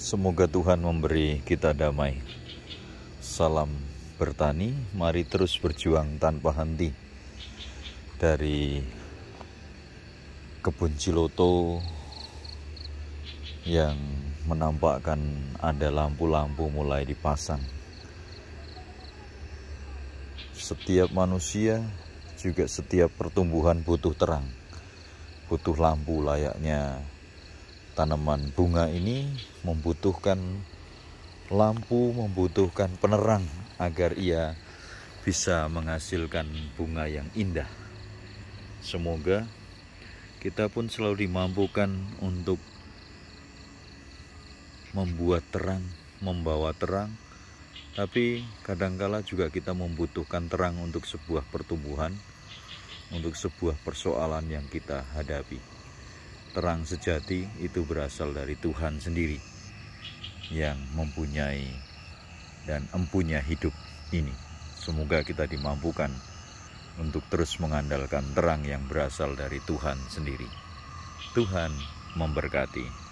Semoga Tuhan memberi kita damai. Salam bertani, mari terus berjuang tanpa henti. Dari kebun Ciloto yang menampakkan ada lampu-lampu mulai dipasang. Setiap manusia juga setiap pertumbuhan butuh terang, butuh lampu layaknya tanaman bunga ini membutuhkan lampu, membutuhkan penerang agar ia bisa menghasilkan bunga yang indah. Semoga kita pun selalu dimampukan untuk membuat terang, membawa terang, tapi kadangkala juga kita membutuhkan terang untuk sebuah pertumbuhan, untuk sebuah persoalan yang kita hadapi terang sejati itu berasal dari Tuhan sendiri yang mempunyai dan empunya hidup ini. Semoga kita dimampukan untuk terus mengandalkan terang yang berasal dari Tuhan sendiri. Tuhan memberkati.